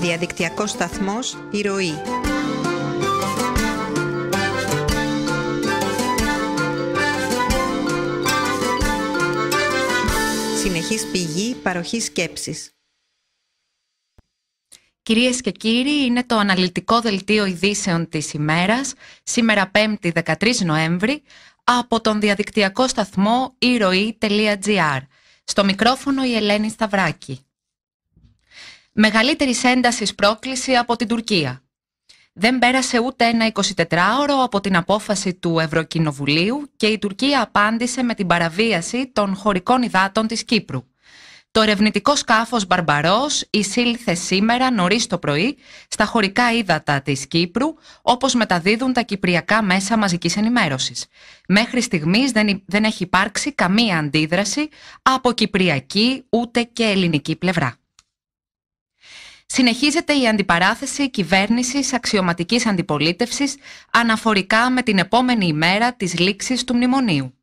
Διαδικτυακός σταθμός, «Η Ροή». Συνεχής πηγή παροχής σκέψης. Κυρίες και κύριοι, είναι το αναλυτικό δελτίο ειδήσεων της ημέρας, σήμερα 5η 13 Νοέμβρη, από τον διαδικτυακό σταθμό ηρωή.gr. Στο μικρόφωνο η Ελένη Σταυράκη. Μεγαλύτερη ένταση πρόκληση από την Τουρκία. Δεν πέρασε ούτε ένα 24ωρο από την απόφαση του Ευρωκοινοβουλίου και η Τουρκία απάντησε με την παραβίαση των χωρικών υδάτων της Κύπρου. Το ερευνητικό σκάφος Μπαρμπαρός εισήλθε σήμερα νωρίς το πρωί στα χωρικά ύδατα της Κύπρου, όπως μεταδίδουν τα κυπριακά μέσα μαζικής ενημέρωσης. Μέχρι στιγμής δεν, δεν έχει υπάρξει καμία αντίδραση από κυπριακή ούτε και ελληνική πλευρά. Συνεχίζεται η αντιπαράθεση κυβέρνησης αξιωματικής αντιπολίτευσης αναφορικά με την επόμενη ημέρα της λήξης του μνημονίου.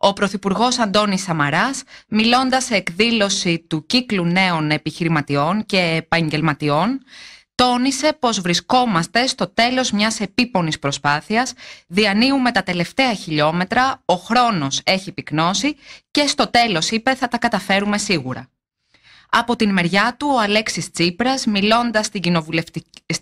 Ο Πρωθυπουργός Αντώνης Σαμαράς, μιλώντας σε εκδήλωση του κύκλου νέων επιχειρηματιών και επαγγελματιών, τόνισε πως βρισκόμαστε στο τέλος μιας επίπονης προσπάθειας, διανύουμε τα τελευταία χιλιόμετρα, ο χρόνος έχει πυκνώσει και στο τέλος, είπε, θα τα καταφέρουμε σίγουρα. Από την μεριά του, ο Αλέξης Τσίπρας, μιλώντας στην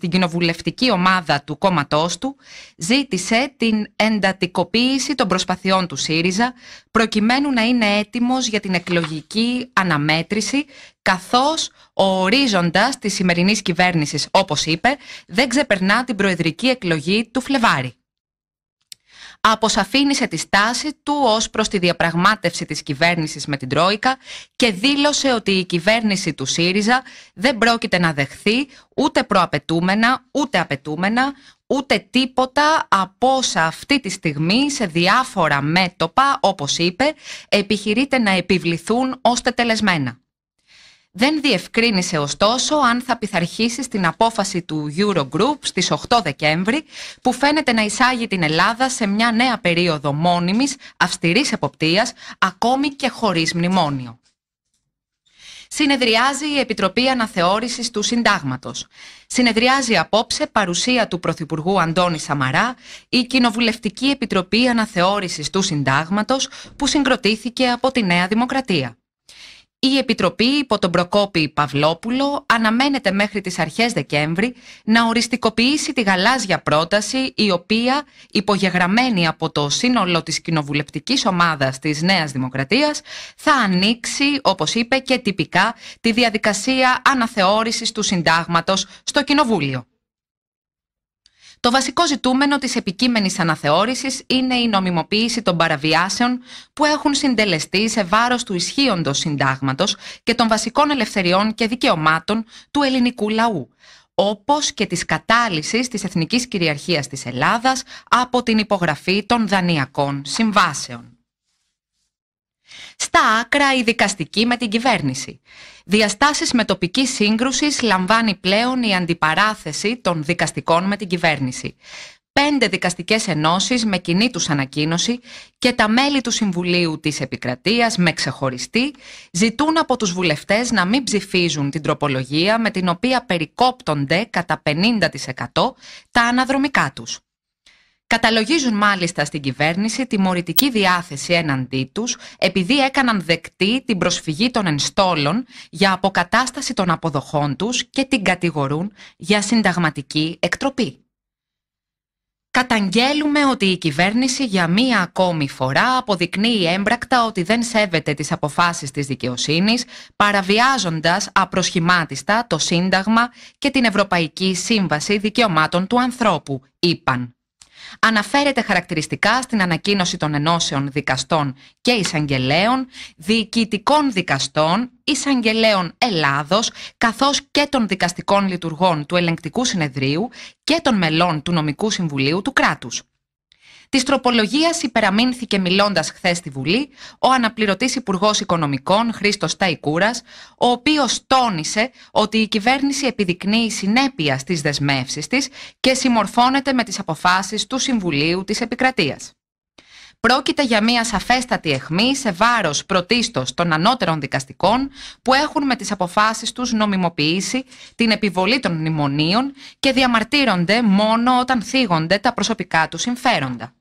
κοινοβουλευτική, στην ομάδα του κόμματός του, ζήτησε την εντατικοποίηση των προσπαθειών του ΣΥΡΙΖΑ, προκειμένου να είναι έτοιμος για την εκλογική αναμέτρηση, καθώς ο ορίζοντας της σημερινής κυβέρνησης, όπως είπε, δεν ξεπερνά την προεδρική εκλογή του Φλεβάρη αποσαφήνισε τη στάση του ως προς τη διαπραγμάτευση της κυβέρνησης με την Τρόικα και δήλωσε ότι η κυβέρνηση του ΣΥΡΙΖΑ δεν πρόκειται να δεχθεί ούτε προαπαιτούμενα, ούτε απαιτούμενα, ούτε τίποτα από όσα αυτή τη στιγμή σε διάφορα μέτωπα, όπως είπε, επιχειρείται να επιβληθούν ως τελεσμένα. Δεν διευκρίνησε ωστόσο αν θα πειθαρχήσει στην απόφαση του Eurogroup στις 8 Δεκέμβρη που φαίνεται να εισάγει την Ελλάδα σε μια νέα περίοδο μόνιμης αυστηρής εποπτείας ακόμη και χωρίς μνημόνιο. Συνεδριάζει η Επιτροπή Αναθεώρησης του Συντάγματος. Συνεδριάζει απόψε παρουσία του Πρωθυπουργού Αντώνη Σαμαρά η Κοινοβουλευτική Επιτροπή Αναθεώρησης του Συντάγματος που συγκροτήθηκε από τη Νέα Δημοκρατία. Η Επιτροπή υπό τον Προκόπη Παυλόπουλο αναμένεται μέχρι τις αρχές Δεκέμβρη να οριστικοποιήσει τη γαλάζια πρόταση η οποία υπογεγραμμένη από το σύνολο της κοινοβουλευτικής ομάδας της Νέας Δημοκρατίας θα ανοίξει όπως είπε και τυπικά τη διαδικασία αναθεώρησης του συντάγματος στο Κοινοβούλιο. Το βασικό ζητούμενο της επικείμενης αναθεώρησης είναι η νομιμοποίηση των παραβιάσεων που έχουν συντελεστεί σε βάρος του ισχύοντος συντάγματος και των βασικών ελευθεριών και δικαιωμάτων του ελληνικού λαού, όπως και της κατάλυσης της εθνικής κυριαρχίας της Ελλάδας από την υπογραφή των δανειακών συμβάσεων. Στα άκρα η δικαστική με την κυβέρνηση. Διαστάσεις με τοπική σύγκρουση λαμβάνει πλέον η αντιπαράθεση των δικαστικών με την κυβέρνηση. Πέντε δικαστικές ενώσεις με κοινή τους ανακοίνωση και τα μέλη του Συμβουλίου της Επικρατείας με ξεχωριστή ζητούν από τους βουλευτές να μην ψηφίζουν την τροπολογία με την οποία περικόπτονται κατά 50% τα αναδρομικά τους. Καταλογίζουν μάλιστα στην κυβέρνηση τιμωρητική διάθεση έναντί τους επειδή έκαναν δεκτή την προσφυγή των ενστόλων για αποκατάσταση των αποδοχών τους και την κατηγορούν για συνταγματική εκτροπή. Καταγγέλουμε ότι η κυβέρνηση για μία ακόμη φορά αποδεικνύει έμπρακτα ότι δεν σέβεται τις αποφάσεις της δικαιοσύνης, παραβιάζοντας απροσχημάτιστα το Σύνταγμα και την Ευρωπαϊκή Σύμβαση Δικαιωμάτων του Ανθρώπου, είπαν. Αναφέρεται χαρακτηριστικά στην ανακοίνωση των ενώσεων δικαστών και εισαγγελέων, διοικητικών δικαστών, εισαγγελέων Ελλάδος, καθώς και των δικαστικών λειτουργών του Ελεγκτικού Συνεδρίου και των μελών του Νομικού Συμβουλίου του Κράτους. Της τροπολογίας υπεραμείνθηκε μιλώντας χθες στη Βουλή ο αναπληρωτής Υπουργός Οικονομικών Χρήστος Ταϊκούρας, ο οποίος τόνισε ότι η κυβέρνηση επιδεικνύει συνέπεια στις δεσμεύσεις της και συμμορφώνεται με τις αποφάσεις του Συμβουλίου της Επικρατείας. Πρόκειται για μια σαφέστατη αιχμή σε βάρος πρωτίστως των ανώτερων δικαστικών που έχουν με τις αποφάσεις τους νομιμοποιήσει την επιβολή των μνημονίων και διαμαρτύρονται μόνο όταν θίγονται τα προσωπικά του συμφέροντα.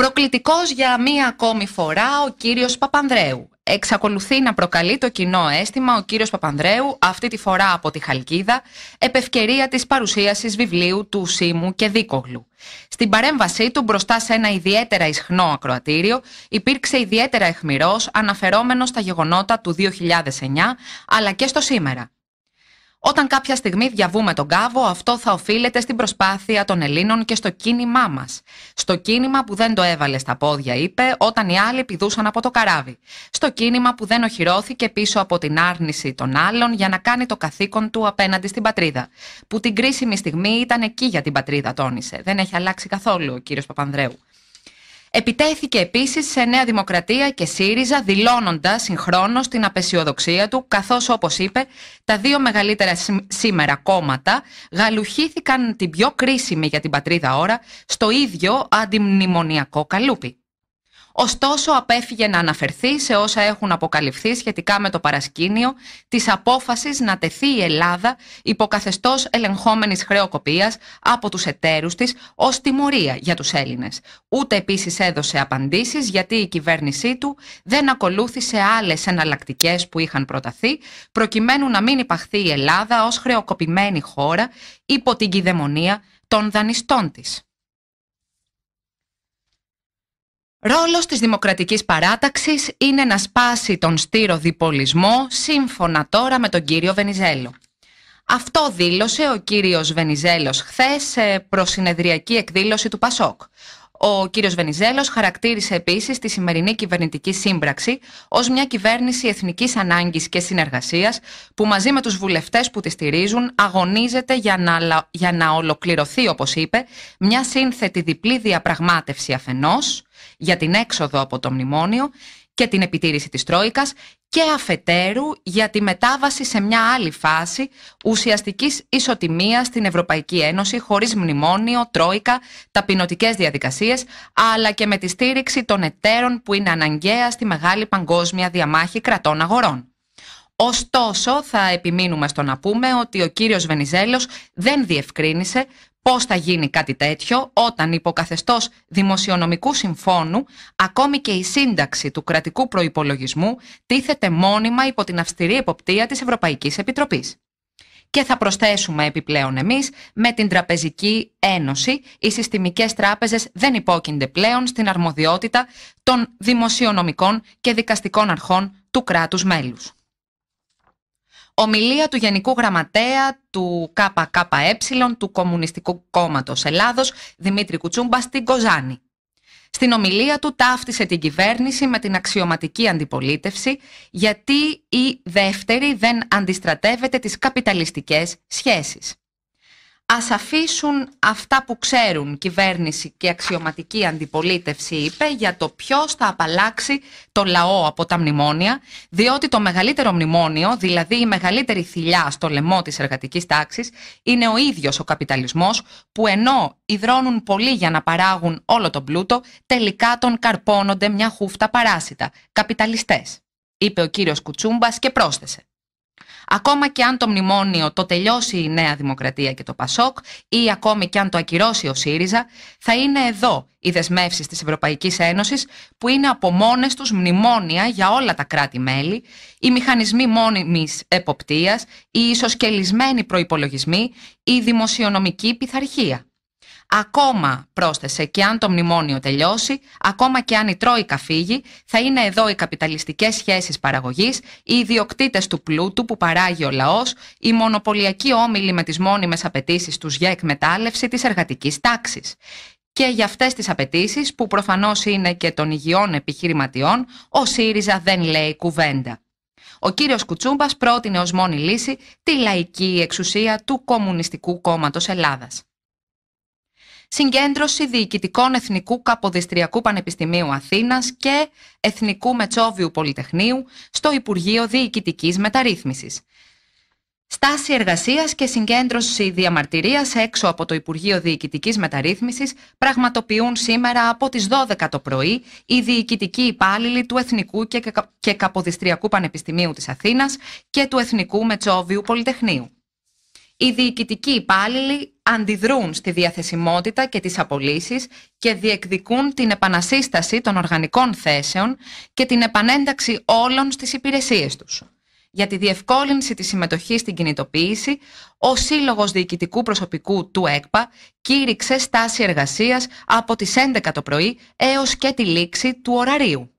Προκλητικός για μία ακόμη φορά ο κύριος Παπανδρέου. Εξακολουθεί να προκαλεί το κοινό αίσθημα ο κύριος Παπανδρέου, αυτή τη φορά από τη Χαλκίδα, επευκαιρία της παρουσίασης βιβλίου του Σίμου και Δίκογλου. Στην παρέμβασή του μπροστά σε ένα ιδιαίτερα ισχνό ακροατήριο υπήρξε ιδιαίτερα εχμηρός αναφερόμενος στα γεγονότα του 2009 αλλά και στο σήμερα. Όταν κάποια στιγμή διαβούμε τον κάβο, αυτό θα οφείλεται στην προσπάθεια των Ελλήνων και στο κίνημά μας. Στο κίνημα που δεν το έβαλε στα πόδια, είπε, όταν οι άλλοι πηδούσαν από το καράβι. Στο κίνημα που δεν οχυρώθηκε πίσω από την άρνηση των άλλων για να κάνει το καθήκον του απέναντι στην πατρίδα. Που την κρίσιμη στιγμή ήταν εκεί για την πατρίδα, τόνισε. Δεν έχει αλλάξει καθόλου ο κύριος Παπανδρέου. Επιτέθηκε επίσης σε Νέα Δημοκρατία και ΣΥΡΙΖΑ, δηλώνοντας συγχρόνως την απεσιοδοξία του, καθώς όπως είπε, τα δύο μεγαλύτερα σήμερα κόμματα γαλουχήθηκαν την πιο κρίσιμη για την πατρίδα ώρα στο ίδιο αντιμνημονιακό καλούπι. Ωστόσο, απέφυγε να αναφερθεί σε όσα έχουν αποκαλυφθεί σχετικά με το παρασκήνιο της απόφασης να τεθεί η Ελλάδα υποκαθεστώ ελεγχόμενης χρεοκοπίας από τους εταίρους της ως τιμωρία για τους Έλληνες. Ούτε επίσης έδωσε απαντήσεις γιατί η κυβέρνησή του δεν ακολούθησε άλλες εναλλακτικές που είχαν προταθεί, προκειμένου να μην υπαχθεί η Ελλάδα ως χρεοκοπημένη χώρα υπό την κυδαιμονία των δανειστών της. Ρόλος της Δημοκρατικής Παράταξης είναι να σπάσει τον στήρο διπολισμό σύμφωνα τώρα με τον κύριο Βενιζέλο. Αυτό δήλωσε ο κύριος Βενιζέλος χθες σε προσυνεδριακή εκδήλωση του ΠΑΣΟΚ. Ο κύριος Βενιζέλος χαρακτήρισε επίσης τη σημερινή κυβερνητική σύμπραξη ως μια κυβέρνηση εθνικής ανάγκης και συνεργασίας που μαζί με τους βουλευτές που τη στηρίζουν αγωνίζεται για να, για να ολοκληρωθεί, όπως είπε, μια σύνθετη διπλή διαπραγμάτευση αφενός για την έξοδο από το μνημόνιο και την επιτήρηση της Τρόικας και αφετέρου για τη μετάβαση σε μια άλλη φάση ουσιαστικής ισοτιμίας στην Ευρωπαϊκή Ένωση χωρίς μνημόνιο, τρόικα, ταπεινωτικές διαδικασίες αλλά και με τη στήριξη των εταίρων που είναι αναγκαία στη μεγάλη παγκόσμια διαμάχη κρατών αγορών. Ωστόσο, θα επιμείνουμε στο να πούμε ότι ο κύριος Βενιζέλος δεν διευκρίνησε Πώς θα γίνει κάτι τέτοιο όταν υποκαθεστώ δημοσιονομικού συμφώνου ακόμη και η σύνταξη του κρατικού προϋπολογισμού τίθεται μόνιμα υπό την αυστηρή εποπτεία της Ευρωπαϊκής Επιτροπής. Και θα προσθέσουμε επιπλέον εμείς με την Τραπεζική Ένωση οι συστημικές τράπεζες δεν υπόκεινται πλέον στην αρμοδιότητα των δημοσιονομικών και δικαστικών αρχών του κράτους μέλους. Ομιλία του Γενικού Γραμματέα του ΚΚΕ του Κομμουνιστικού Κόμματος Ελλάδος Δημήτρη Κουτσούμπα στην Κοζάνη. Στην ομιλία του ταύτισε την κυβέρνηση με την αξιωματική αντιπολίτευση γιατί η δεύτερη δεν αντιστρατεύεται τις καπιταλιστικές σχέσεις. Ας αφήσουν αυτά που ξέρουν κυβέρνηση και αξιωματική αντιπολίτευση, είπε, για το ποιος θα απαλλάξει το λαό από τα μνημόνια, διότι το μεγαλύτερο μνημόνιο, δηλαδή η μεγαλύτερη θηλιά στο λαιμό της εργατικής τάξης, είναι ο ίδιος ο καπιταλισμός, που ενώ υδρώνουν πολύ για να παράγουν όλο τον πλούτο, τελικά τον καρπώνονται μια χούφτα παράσιτα, καπιταλιστές, είπε ο κύριος Κουτσούμπας και πρόσθεσε. Ακόμα και αν το μνημόνιο το τελειώσει η Νέα Δημοκρατία και το Πασόκ ή ακόμη και αν το ακυρώσει ο ΣΥΡΙΖΑ, θα είναι εδώ οι δεσμεύσεις της Ευρωπαϊκής Ένωσης, που είναι από μόνες τους μνημόνια για όλα τα κράτη-μέλη, οι μηχανισμοί μόνιμης εποπτείας, οι ισοσκελισμένοι προπολογισμοί, η δημοσιονομική πειθαρχία. Ακόμα, πρόσθεσε, και αν το μνημόνιο τελειώσει, ακόμα και αν η Τρόικα φύγει, θα είναι εδώ οι καπιταλιστικές σχέσεις παραγωγής, οι ιδιοκτήτες του πλούτου που παράγει ο λαός, οι μονοπωλιακοί όμιλοι με τις μόνιμες απαιτήσεις τους για εκμετάλλευση της εργατικής τάξης. Και για αυτές τις απαιτήσεις, που προφανώς είναι και των υγιών επιχειρηματιών, ο ΣΥΡΙΖΑ δεν λέει κουβέντα. Ο κύριος Κουτσούμπας πρότεινε ως μόνη λύση τη λαϊκή εξουσία του Κομμουνιστικού Κόμματος Ελλάδας συγκέντρωση διοικητικών Εθνικού Καποδιστριακού Πανεπιστημίου Αθήνας και Εθνικού Μετσόβιου Πολυτεχνείου στο Υπουργείο Διοικητικής Μεταρρύθμισης. Στάση εργασίας και συγκέντρωση διαμαρτυρίας έξω από το Υπουργείο Διοικητικής Μεταρρύθμισης πραγματοποιούν σήμερα από τις 12 το πρωί οι διοικητικοί υπάλληλοι του Εθνικού και Καποδιστριακού Πανεπιστημίου της Αθήνας και του Εθνικού Μετσόβιου Πολυτεχνείου. Οι διοικητικοί υπάλληλοι αντιδρούν στη διαθεσιμότητα και τις απολύσεις και διεκδικούν την επανασύσταση των οργανικών θέσεων και την επανένταξη όλων στις υπηρεσίες τους. Για τη διευκόλυνση της συμμετοχής στην κινητοποίηση, ο Σύλλογος Διοικητικού Προσωπικού του ΕΚΠΑ κήρυξε στάση εργασίας από τις 11 το πρωί έως και τη λήξη του ωραρίου.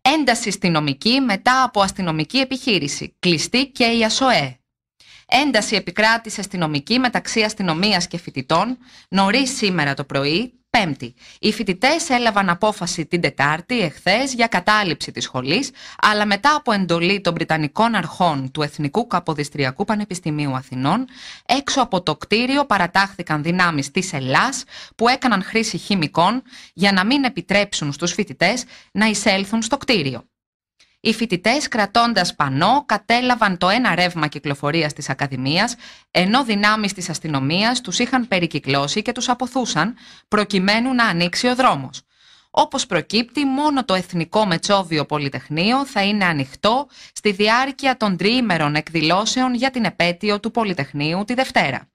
Ένταση στη νομική μετά από αστυνομική επιχείρηση, κλειστή και η ΑΣΟΕ. Ένταση επικράτησε αστυνομική μεταξύ αστυνομίας και φοιτητών νωρίς σήμερα το πρωί, Πέμπτη. Οι φοιτητές έλαβαν απόφαση την Τετάρτη, εχθές, για κατάληψη της σχολής, αλλά μετά από εντολή των Βρυτανικών Αρχών του Εθνικού Καποδιστριακού Πανεπιστημίου Αθηνών, έξω από το κτίριο παρατάχθηκαν δυνάμεις της Ελλάς που έκαναν χρήση χημικών για να μην επιτρέψουν στους φοιτητές να εισέλθουν στο κτίριο. Οι φοιτητές, κρατώντας πανό, κατέλαβαν το ένα ρεύμα κυκλοφορίας της Ακαδημίας, ενώ δυνάμεις της αστυνομίας τους είχαν περικυκλώσει και τους αποθούσαν, προκειμένου να ανοίξει ο δρόμος. Όπως προκύπτει, μόνο το Εθνικό Μετσόβιο Πολυτεχνείο θα είναι ανοιχτό στη διάρκεια των τριήμερων εκδηλώσεων για την επέτειο του Πολυτεχνείου τη Δευτέρα.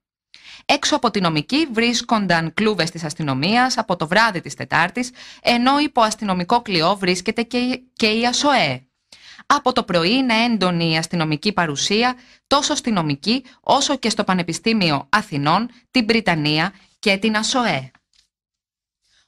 Έξω από τη νομική βρίσκονταν κλούβες της αστυνομίας από το βράδυ της Τετάρτης, ενώ υπό αστυνομικό κλειό βρίσκεται και η ΑΣΟΕ. Από το πρωί είναι έντονη η αστυνομική παρουσία τόσο στην νομική όσο και στο Πανεπιστήμιο Αθηνών, την Βρετανία και την ΑΣΟΕ.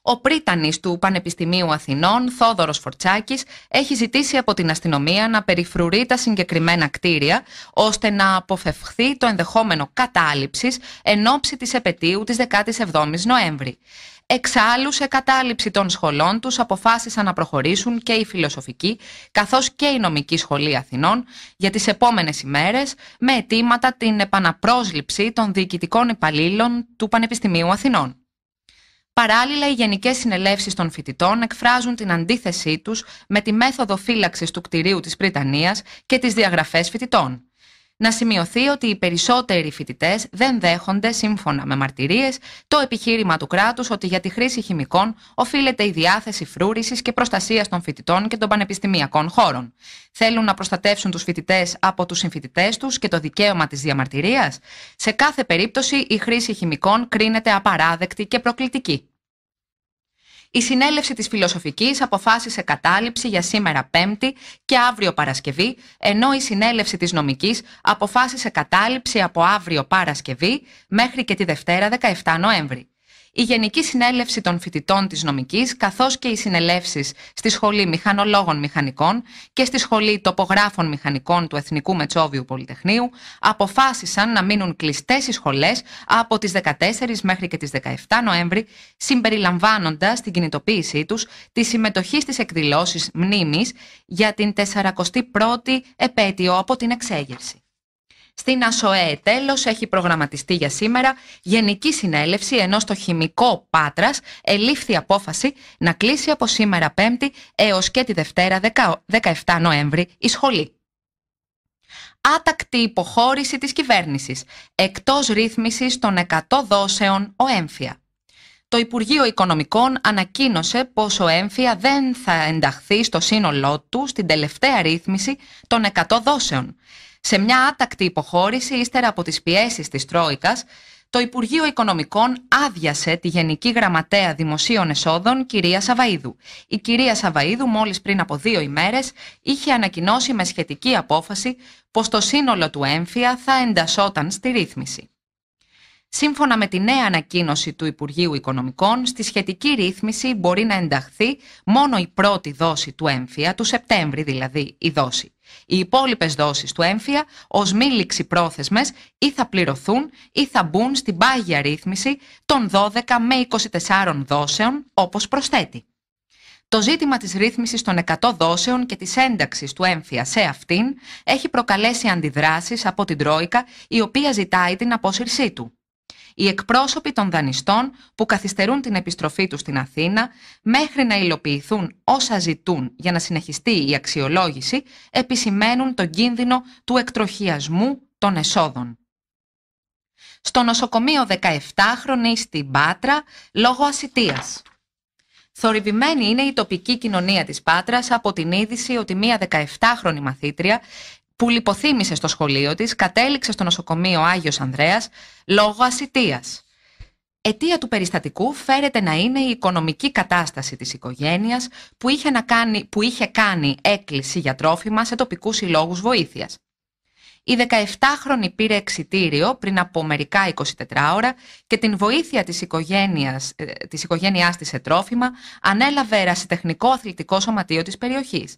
Ο πρίτανης του Πανεπιστημίου Αθηνών, Θόδωρος Φορτσάκης, έχει ζητήσει από την αστυνομία να περιφρουρεί τα συγκεκριμένα κτίρια, ώστε να αποφευχθεί το ενδεχόμενο κατάληψης εν ώψη της επαιτίου της 17ης Νοέμβρη. Εξάλλου, σε κατάληψη των σχολών τους αποφάσισαν να προχωρήσουν και η Φιλοσοφική καθώς και η Νομική Σχολή Αθηνών για τις επόμενες ημέρες με αιτήματα την επαναπρόσληψη των διοικητικών υπαλλήλων του Πανεπιστημίου Αθηνών. Παράλληλα, οι γενικές συνελεύσεις των φοιτητών εκφράζουν την αντίθεσή τους με τη μέθοδο φύλαξης του κτηρίου της Πριτανίας και τις διαγραφές φοιτητών να σημειωθεί ότι οι περισσότεροι φοιτητές δεν δέχονται, σύμφωνα με μαρτυρίες, το επιχείρημα του κράτους ότι για τη χρήση χημικών οφείλεται η διάθεση φρούρησης και προστασίας των φοιτητών και των πανεπιστημιακών χώρων. Θέλουν να προστατεύσουν τους φοιτητές από τους συμφοιτητές τους και το δικαίωμα της διαμαρτυρίας. Σε κάθε περίπτωση, η χρήση χημικών κρίνεται απαράδεκτη και προκλητική. Η συνέλευση της Φιλοσοφικής αποφάσισε κατάληψη για σήμερα Πέμπτη και αύριο Παρασκευή, ενώ η συνέλευση της Νομικής αποφάσισε κατάληψη από αύριο Παρασκευή μέχρι και τη Δευτέρα 17 Νοέμβρη η Γενική Συνέλευση των Φοιτητών της Νομικής, καθώς και οι συνελεύσεις στη Σχολή Μηχανολόγων Μηχανικών και στη Σχολή Τοπογράφων Μηχανικών του Εθνικού Μετσόβιου Πολυτεχνείου, αποφάσισαν να μείνουν κλειστές οι σχολές από τις 14 μέχρι και τις 17 Νοέμβρη, συμπεριλαμβάνοντας την κινητοποίησή τους τη συμμετοχή στις εκδηλώσεις μνήμης για την 41η επέτειο από την εξέγερση. Στην ΑΣΟΕ τέλος έχει προγραμματιστεί για σήμερα γενική συνέλευση ενώ στο χημικό Πάτρας ελήφθη απόφαση να κλείσει από σήμερα Πέμπτη έως και τη Δευτέρα 17 Νοέμβρη η σχολή. Άτακτη υποχώρηση της κυβέρνησης, εκτός ρύθμισης των 100 δόσεων ο έμφυα. Το Υπουργείο Οικονομικών ανακοίνωσε πως ο έμφυα δεν θα ενταχθεί στο σύνολό του στην τελευταία ρύθμιση των 100 δόσεων. Σε μια άτακτη υποχώρηση ύστερα από τις πιέσεις της Τρόικας, το Υπουργείο Οικονομικών άδειασε τη Γενική Γραμματέα Δημοσίων Εσόδων, κυρία Σαβαίδου. Η κυρία Σαβαίδου, μόλις πριν από δύο ημέρες, είχε ανακοινώσει με σχετική απόφαση πως το σύνολο του έμφυα θα εντασσόταν στη ρύθμιση. Σύμφωνα με τη νέα ανακοίνωση του Υπουργείου Οικονομικών, στη σχετική ρύθμιση μπορεί να ενταχθεί μόνο η πρώτη δόση του έμφυα, του Σεπτέμβρη δηλαδή η δόση. Οι υπόλοιπες δόσεις του έμφυα ως μη ληξιπρόθεσμες ή θα πληρωθούν ή θα μπουν στην πάγια ρύθμιση των 12 με 24 δόσεων, όπως προσθέτει. Το ζήτημα της ρύθμισης των 100 δόσεων και της ένταξης του έμφυα σε αυτήν έχει προκαλέσει αντιδράσεις από την Τρόικα, η οποία ζητάει την απόσυρσή του οι εκπρόσωποι των δανειστών που καθυστερούν την επιστροφή τους στην Αθήνα μέχρι να υλοποιηθούν όσα ζητούν για να συνεχιστεί η αξιολόγηση επισημαίνουν τον κίνδυνο του εκτροχιασμού των εσόδων. Στο νοσοκομείο 17χρονη στην Πάτρα λόγω ασιτίας Θορυβημένη είναι η τοπική κοινωνία της Πάτρας από την είδηση ότι μία 17χρονη μαθήτρια που λιποθύμησε στο σχολείο της, κατέληξε στο νοσοκομείο Άγιος Ανδρέας λόγω ασυτείας. Αιτία του περιστατικού φέρεται να είναι η οικονομική κατάσταση της οικογένειας που είχε, κάνει, που έκκληση για τρόφιμα σε τοπικούς συλλόγους βοήθειας. Η 17χρονη πήρε εξιτήριο πριν από μερικά 24 ώρα και την βοήθεια της οικογένειας, ε, της, οικογένειάς σε τρόφιμα ανέλαβε ερασιτεχνικό αθλητικό σωματείο της περιοχής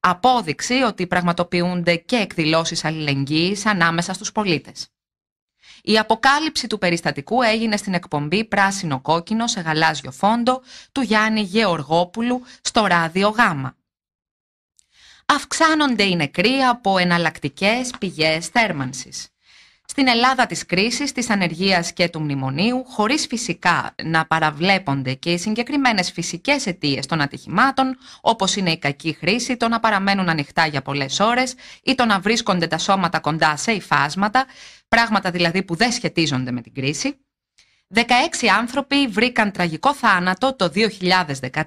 απόδειξη ότι πραγματοποιούνται και εκδηλώσεις αλληλεγγύης ανάμεσα στους πολίτες. Η αποκάλυψη του περιστατικού έγινε στην εκπομπή «Πράσινο-κόκκινο» σε γαλάζιο φόντο του Γιάννη Γεωργόπουλου στο ράδιο Γάμα. Αυξάνονται οι νεκροί από εναλλακτικές πηγές θέρμανσης στην Ελλάδα της κρίσης, της ανεργίας και του μνημονίου, χωρίς φυσικά να παραβλέπονται και οι συγκεκριμένες φυσικές αιτίες των ατυχημάτων, όπως είναι η κακή χρήση, το να παραμένουν ανοιχτά για πολλές ώρες ή το να βρίσκονται τα σώματα κοντά σε υφάσματα, πράγματα δηλαδή που δεν σχετίζονται με την κρίση. 16 άνθρωποι βρήκαν τραγικό θάνατο το 2013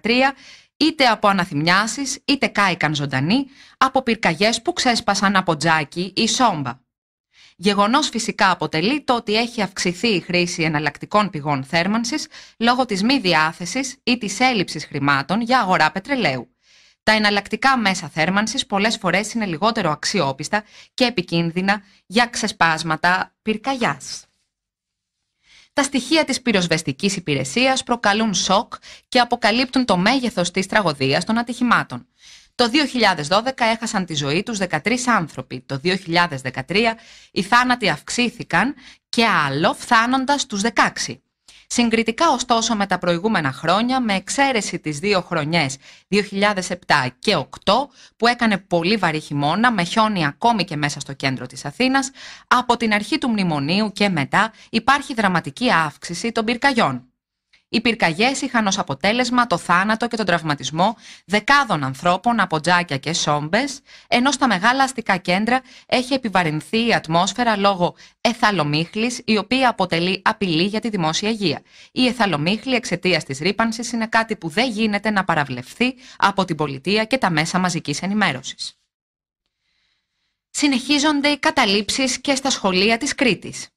είτε από αναθυμιάσεις είτε κάηκαν ζωντανοί από πυρκαγιές που ξέσπασαν από τζάκι ή σόμπα. Γεγονός φυσικά αποτελεί το ότι έχει αυξηθεί η χρήση εναλλακτικών πηγών θέρμανσης λόγω της μη διάθεσης ή της έλλειψης χρημάτων για αγορά πετρελαίου. Τα εναλλακτικά μέσα θέρμανσης πολλές φορές είναι λιγότερο αξιόπιστα και επικίνδυνα για ξεσπάσματα πυρκαγιάς. Τα στοιχεία της πυροσβεστικής υπηρεσίας προκαλούν σοκ και αποκαλύπτουν το μέγεθος της τραγωδίας των ατυχημάτων. Το 2012 έχασαν τη ζωή τους 13 άνθρωποι. Το 2013 οι θάνατοι αυξήθηκαν και άλλο φθάνοντας τους 16. Συγκριτικά ωστόσο με τα προηγούμενα χρόνια, με εξαίρεση τις δύο χρονιές 2007 και 2008 που έκανε πολύ βαρύ χειμώνα με χιόνι ακόμη και μέσα στο κέντρο της Αθήνας, από την αρχή του μνημονίου και μετά υπάρχει δραματική αύξηση των πυρκαγιών. Οι πυρκαγιές είχαν ως αποτέλεσμα το θάνατο και τον τραυματισμό δεκάδων ανθρώπων από τζάκια και σόμπες, ενώ στα μεγάλα αστικά κέντρα έχει επιβαρυνθεί η ατμόσφαιρα λόγω εθαλομίχλη, η οποία αποτελεί απειλή για τη δημόσια υγεία. Η εθαλομίχλη εξαιτίας της ρήπανσης είναι κάτι που δεν γίνεται να παραβλεφθεί από την πολιτεία και τα μέσα μαζικής ενημέρωσης. Συνεχίζονται οι καταλήψεις και στα σχολεία της Κρήτης.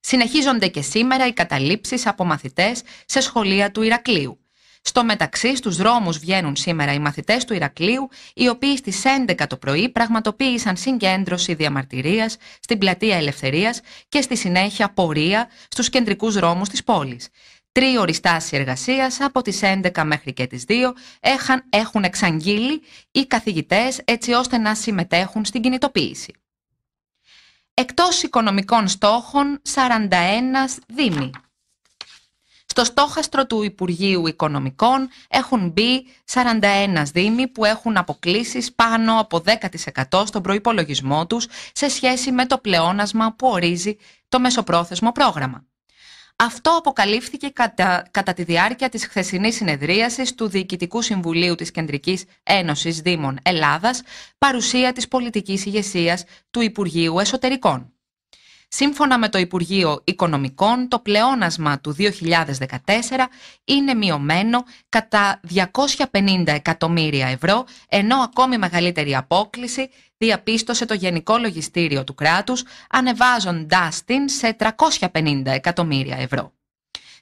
Συνεχίζονται και σήμερα οι καταλήψεις από μαθητές σε σχολεία του Ηρακλείου. Στο μεταξύ, στους δρόμους βγαίνουν σήμερα οι μαθητές του Ηρακλείου, οι οποίοι στις 11 το πρωί πραγματοποίησαν συγκέντρωση διαμαρτυρίας στην Πλατεία Ελευθερίας και στη συνέχεια πορεία στους κεντρικούς δρόμους της πόλης. Τρίωρη οριστάσει εργασίας από τις 11 μέχρι και τις 2 έχουν εξαγγείλει οι καθηγητές έτσι ώστε να συμμετέχουν στην κινητοποίηση εκτός οικονομικών στόχων 41 δήμοι. Στο στόχαστρο του Υπουργείου Οικονομικών έχουν μπει 41 δήμοι που έχουν αποκλήσεις πάνω από 10% στον προϋπολογισμό τους σε σχέση με το πλεόνασμα που ορίζει το μεσοπρόθεσμο πρόγραμμα. Αυτό αποκαλύφθηκε κατά, κατά τη διάρκεια της χθεσινής συνεδρίασης του Διοικητικού Συμβουλίου της Κεντρικής Ένωσης Δήμων Ελλάδας, παρουσία της πολιτικής ηγεσίας του Υπουργείου Εσωτερικών. Σύμφωνα με το Υπουργείο Οικονομικών, το πλεόνασμα του 2014 είναι μειωμένο κατά 250 εκατομμύρια ευρώ, ενώ ακόμη μεγαλύτερη απόκληση διαπίστωσε το Γενικό Λογιστήριο του κράτους, ανεβάζοντάς την σε 350 εκατομμύρια ευρώ.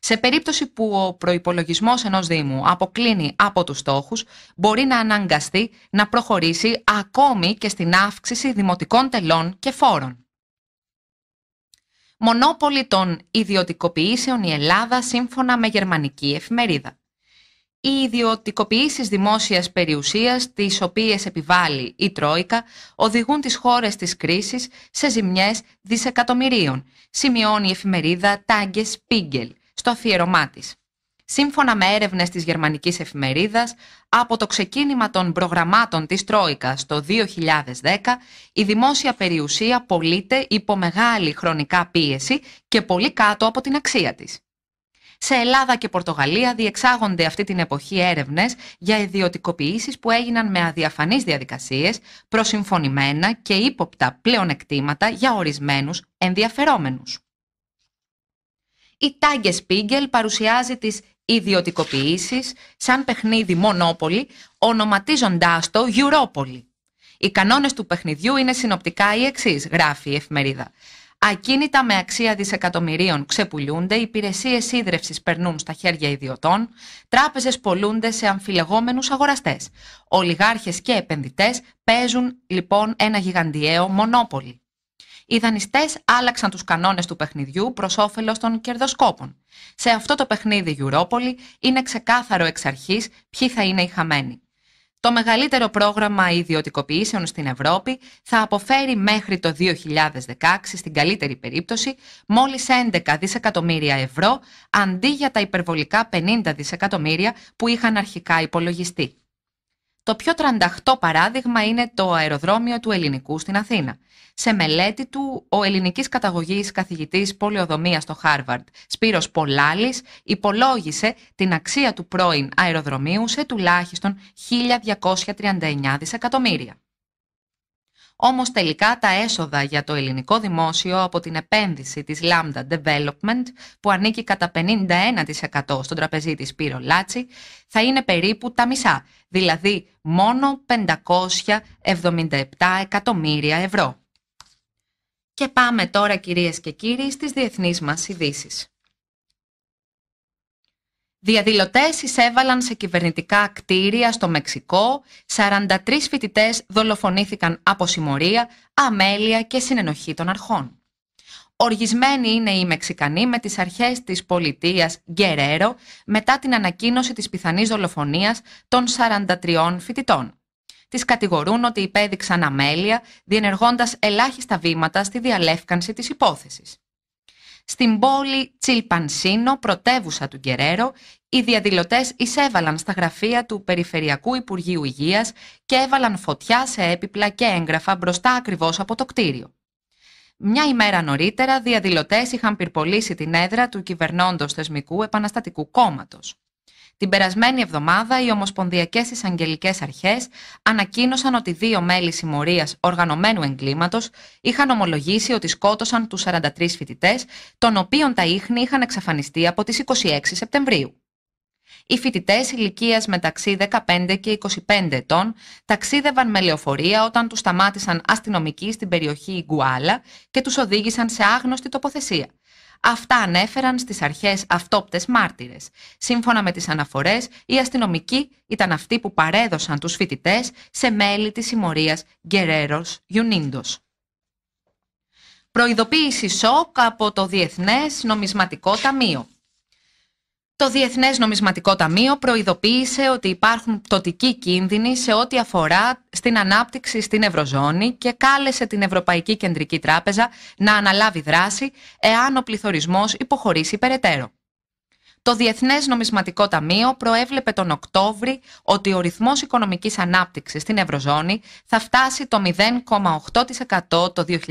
Σε περίπτωση που ο προϋπολογισμός ενός Δήμου αποκλίνει από τους στόχους, μπορεί να αναγκαστεί να προχωρήσει ακόμη και στην αύξηση δημοτικών τελών και φόρων. Μονόπολη των ιδιωτικοποιήσεων η Ελλάδα σύμφωνα με γερμανική εφημερίδα. Οι ιδιωτικοποιήσεις δημόσιας περιουσίας, τις οποίες επιβάλλει η Τρόικα, οδηγούν τις χώρες της κρίσης σε ζημιές δισεκατομμυρίων, σημειώνει η εφημερίδα Τάγκε Σπίγκελ στο αφιερωμά της. Σύμφωνα με έρευνες της γερμανικής εφημερίδας, από το ξεκίνημα των προγραμμάτων της Τρόικα το 2010, η δημόσια περιουσία πωλείται υπό μεγάλη χρονικά πίεση και πολύ κάτω από την αξία της. Σε Ελλάδα και Πορτογαλία διεξάγονται αυτή την εποχή έρευνες για ιδιωτικοποιήσεις που έγιναν με αδιαφανείς διαδικασίες, προσυμφωνημένα και ύποπτα πλεονεκτήματα για ορισμένους ενδιαφερόμενους. Η Τάγκε παρουσιάζει τις ιδιωτικοποιήσεις σαν παιχνίδι μονόπολη, ονοματίζοντάς το «Γιουρόπολη». «Οι κανόνες του παιχνιδιού είναι συνοπτικά Οι κανόνε του παιχνιδιού είναι συνοπτικά οι εξής, γράφει η εφημερίδα. Ακίνητα με αξία δισεκατομμυρίων ξεπουλούνται, υπηρεσίες ίδρυυση περνούν στα χέρια ιδιωτών, τράπεζες πολλούνται σε αμφιλεγόμενους αγοραστές. Ολιγάρχες και επενδυτές παίζουν λοιπόν ένα γιγαντιαίο μονόπολη» οι δανειστές άλλαξαν τους κανόνες του παιχνιδιού προς όφελος των κερδοσκόπων. Σε αυτό το παιχνίδι Γιουρόπολη, είναι ξεκάθαρο εξ αρχής ποιοι θα είναι οι χαμένοι. Το μεγαλύτερο πρόγραμμα ιδιωτικοποιήσεων στην Ευρώπη θα αποφέρει μέχρι το 2016, στην καλύτερη περίπτωση, μόλις 11 δισεκατομμύρια ευρώ, αντί για τα υπερβολικά 50 δισεκατομμύρια που είχαν αρχικά υπολογιστεί. Το πιο τρανταχτό παράδειγμα είναι το αεροδρόμιο του Ελληνικού στην Αθήνα. Σε μελέτη του, ο ελληνικής καταγωγής καθηγητής πολεοδομίας στο Χάρβαρντ, Σπύρος Πολάλης, υπολόγισε την αξία του πρώην αεροδρομίου σε τουλάχιστον 1.239 δισεκατομμύρια. Όμως τελικά τα έσοδα για το ελληνικό δημόσιο από την επένδυση της Lambda Development, που ανήκει κατά 51% στον τραπεζί της Πύρο Λάτσι, θα είναι περίπου τα μισά, δηλαδή μόνο 577 εκατομμύρια ευρώ. Και πάμε τώρα κυρίες και κύριοι στις διεθνείς μας ειδήσεις. Διαδηλωτές εισέβαλαν σε κυβερνητικά κτίρια στο Μεξικό, 43 φοιτητές δολοφονήθηκαν από συμμορία, αμέλεια και συνενοχή των αρχών. Οργισμένοι είναι οι Μεξικανοί με τις αρχές της πολιτείας Γκερέρο μετά την ανακοίνωση της πιθανής δολοφονίας των 43 φοιτητών. Τις κατηγορούν ότι υπέδειξαν αμέλεια, διενεργώντας ελάχιστα βήματα στη διαλεύκανση της υπόθεσης. Στην πόλη Τσιλπανσίνο, πρωτεύουσα του Γκερέρο, οι διαδηλωτές εισέβαλαν στα γραφεία του Περιφερειακού Υπουργείου Υγείας και έβαλαν φωτιά σε έπιπλα και έγγραφα μπροστά ακριβώς από το κτίριο. Μια ημέρα νωρίτερα, διαδηλωτές είχαν πυρπολίσει την έδρα του κυβερνώντος θεσμικού επαναστατικού κόμματος. Την περασμένη εβδομάδα, οι Ομοσπονδιακές Εισαγγελικές Αρχές ανακοίνωσαν ότι δύο μέλη συμμορίας οργανωμένου εγκλήματος είχαν ομολογήσει ότι σκότωσαν τους 43 φοιτητές, των οποίων τα ίχνη είχαν εξαφανιστεί από τις 26 Σεπτεμβρίου. Οι φοιτητές ηλικίας μεταξύ 15 και 25 ετών ταξίδευαν με λεωφορεία όταν τους σταμάτησαν αστυνομικοί στην περιοχή Γκουάλα και τους οδήγησαν σε άγνωστη τοποθεσία. Αυτά ανέφεραν στις αρχές αυτόπτες μάρτυρες. Σύμφωνα με τις αναφορές, οι αστυνομικοί ήταν αυτοί που παρέδωσαν τους φοιτητές σε μέλη της συμμορίας Γκερέρο Γιουνίντο. Προειδοποίηση σοκ από το Διεθνές Νομισματικό Ταμείο. Το Διεθνές Νομισματικό Ταμείο προειδοποίησε ότι υπάρχουν πτωτικοί κίνδυνοι σε ό,τι αφορά στην ανάπτυξη στην Ευρωζώνη και κάλεσε την Ευρωπαϊκή Κεντρική Τράπεζα να αναλάβει δράση εάν ο πληθωρισμός υποχωρήσει περαιτέρω. Το Διεθνές Νομισματικό Ταμείο προέβλεπε τον Οκτώβρη ότι ο ρυθμός οικονομικής ανάπτυξης στην Ευρωζώνη θα φτάσει το 0,8% το 2014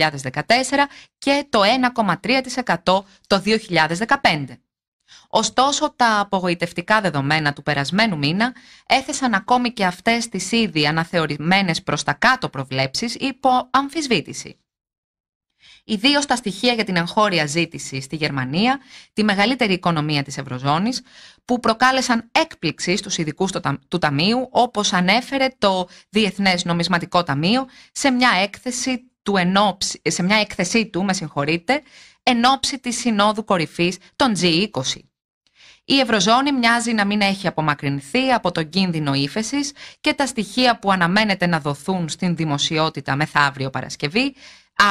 και το 1,3% το 2015. Ωστόσο, τα απογοητευτικά δεδομένα του περασμένου μήνα έθεσαν ακόμη και αυτές τις ήδη αναθεωρημένες προς τα κάτω προβλέψεις υπό αμφισβήτηση. Ιδίως τα στοιχεία για την εγχώρια ζήτηση στη Γερμανία, τη μεγαλύτερη οικονομία της Ευρωζώνης, που προκάλεσαν έκπληξη στους ειδικούς του Ταμείου, όπως ανέφερε το Διεθνές Νομισματικό Ταμείο σε μια έκθεση του σε μια έκθεσή του, με συγχωρείτε, εν ώψη της Συνόδου Κορυφής των G20. Η Ευρωζώνη μοιάζει να μην έχει απομακρυνθεί από τον κίνδυνο ύφεσης και τα στοιχεία που αναμένεται να δοθούν στην δημοσιότητα μεθαύριο Παρασκευή,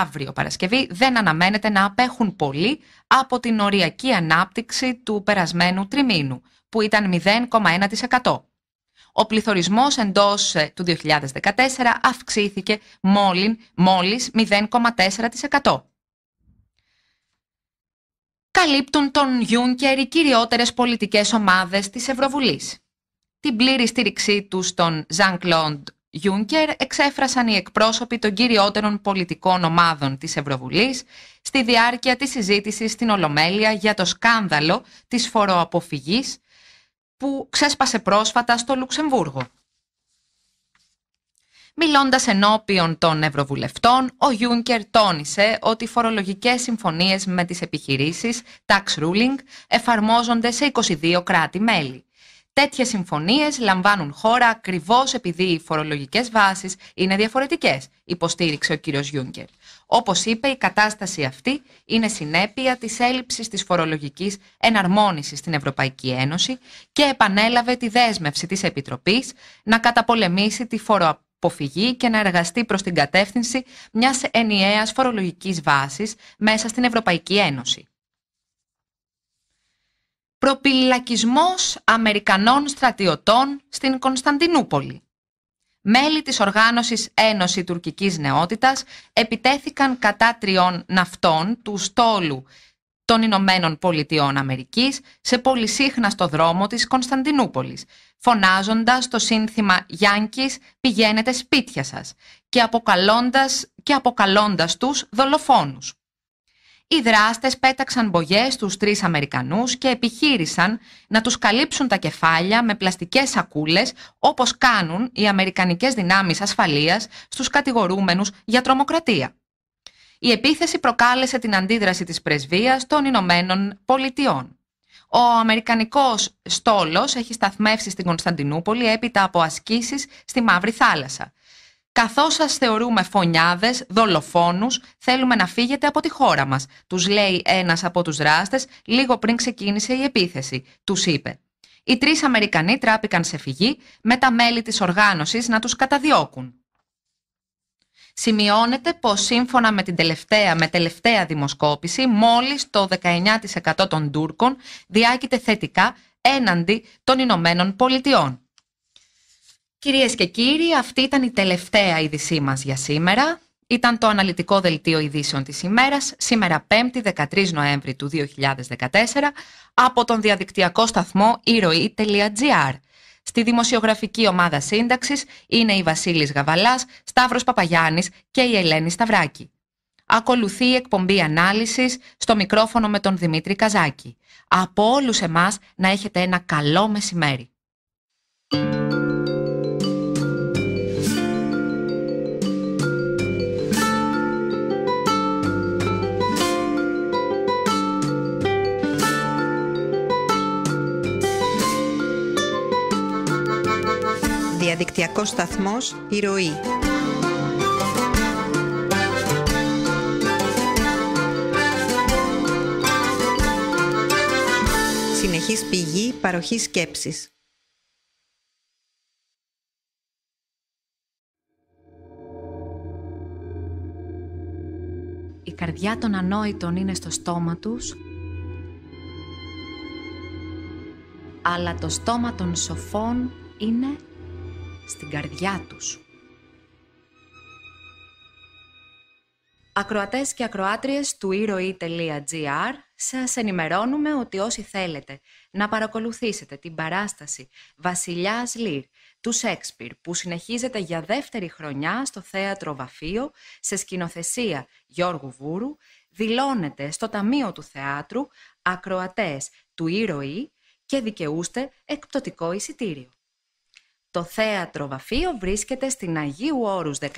αύριο Παρασκευή, δεν αναμένεται να απέχουν πολύ από την οριακή ανάπτυξη του περασμένου τριμήνου, που ήταν 0,1%. Ο πληθωρισμός εντός ε, του 2014 αυξήθηκε μόλις 0,4% καλύπτουν τον Γιούνκερ οι κυριότερες πολιτικές ομάδες της Ευρωβουλής. Την πλήρη στήριξή τους στον Ζαν Κλοντ Γιούνκερ εξέφρασαν οι εκπρόσωποι των κυριότερων πολιτικών ομάδων της Ευρωβουλής στη διάρκεια της συζήτησης στην Ολομέλεια για το σκάνδαλο της φοροαποφυγής που ξέσπασε πρόσφατα στο Λουξεμβούργο. Μιλώντας ενώπιον των Ευρωβουλευτών, ο Γιούνκερ τόνισε ότι οι φορολογικές συμφωνίες με τις επιχειρήσεις, tax ruling, εφαρμόζονται σε 22 κράτη-μέλη. Τέτοιες συμφωνίες λαμβάνουν χώρα ακριβώς επειδή οι φορολογικές βάσεις είναι διαφορετικές, υποστήριξε ο κ. Γιούνκερ. Όπως είπε, η κατάσταση αυτή είναι συνέπεια της έλλειψης της φορολογικής εναρμόνισης στην Ευρωπαϊκή Ένωση και επανέλαβε τη δέσμευση της Επιτροπής να καταπολεμήσει τη φορο αποφυγή και να εργαστεί προς την κατεύθυνση μιας ενιαίας φορολογικής βάσης μέσα στην Ευρωπαϊκή Ένωση. Προπυλακισμός Αμερικανών στρατιωτών στην Κωνσταντινούπολη. Μέλη της οργάνωσης Ένωση Τουρκικής Νεότητας επιτέθηκαν κατά τριών ναυτών του στόλου των Ηνωμένων Πολιτειών Αμερικής σε πολυσύχνα στο δρόμο της Κωνσταντινούπολης φωνάζοντας το σύνθημα «Γιάνκης, πηγαίνετε σπίτια σας» και αποκαλώντας, και αποκαλώντας τους δολοφόνους. Οι δράστες πέταξαν μπογές στους τρεις Αμερικανούς και επιχείρησαν να τους καλύψουν τα κεφάλια με πλαστικές σακούλες όπως κάνουν οι Αμερικανικές δυνάμεις ασφαλείας στους κατηγορούμενους για τρομοκρατία. Η επίθεση προκάλεσε την αντίδραση της πρεσβείας των Ηνωμένων Πολιτειών. Ο Αμερικανικός στόλος έχει σταθμεύσει στην Κωνσταντινούπολη έπειτα από ασκήσεις στη Μαύρη Θάλασσα. Καθώς σας θεωρούμε φωνιάδες, δολοφόνους, θέλουμε να φύγετε από τη χώρα μας, τους λέει ένας από τους δράστες λίγο πριν ξεκίνησε η επίθεση, τους είπε. Οι τρεις Αμερικανοί τράπηκαν σε φυγή με τα μέλη της οργάνωσης να τους καταδιώκουν. Σημειώνεται πως σύμφωνα με την τελευταία, με τελευταία δημοσκόπηση, μόλις το 19% των Τούρκων διάκειται θετικά έναντι των Ηνωμένων Πολιτειών. Κυρίες και κύριοι, αυτή ήταν η τελευταία είδησή μας για σήμερα. Ήταν το αναλυτικό δελτίο ειδήσεων της ημέρας, σήμερα 5η 13 Νοέμβρη του 2014, από τον διαδικτυακό σταθμό ηρωή.gr. Στη δημοσιογραφική ομάδα σύνταξης είναι η Βασίλης Γαβαλάς, Σταύρος Παπαγιάννης και η Ελένη Σταυράκη. Ακολουθεί η εκπομπή ανάλυσης στο μικρόφωνο με τον Δημήτρη Καζάκη. Από όλους εμάς να έχετε ένα καλό μεσημέρι. διαδικτυακός σταθμός «Η Ροή». σταθμό Η καρδιά των ανόητων είναι στο στόμα τους, αλλά το στόμα των σοφών είναι στην καρδιά τους. Ακροατές και ακροάτριες του ηρωή.gr σας ενημερώνουμε ότι όσοι θέλετε να παρακολουθήσετε την παράσταση Βασιλιάς Λύρ του Σέξπιρ που συνεχίζεται για δεύτερη χρονιά στο Θέατρο Βαφείο σε σκηνοθεσία Γιώργου Βούρου δηλώνετε στο Ταμείο του Θεάτρου ακροατές του ηρωή και δικαιούστε εκπτωτικό εισιτήριο. Το θέατρο βαφείο βρίσκεται στην Αγίου Όρους 16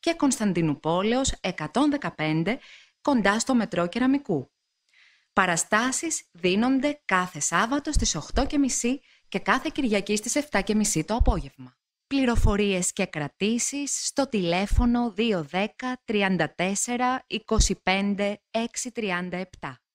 και Κωνσταντινουπόλεως 115 κοντά στο μετρό Κεραμικού. Παραστάσεις δίνονται κάθε Σάββατο στις 8.30 και κάθε Κυριακή στις 7.30 το απόγευμα. Πληροφορίες και κρατήσεις στο τηλέφωνο 210 34 25 637.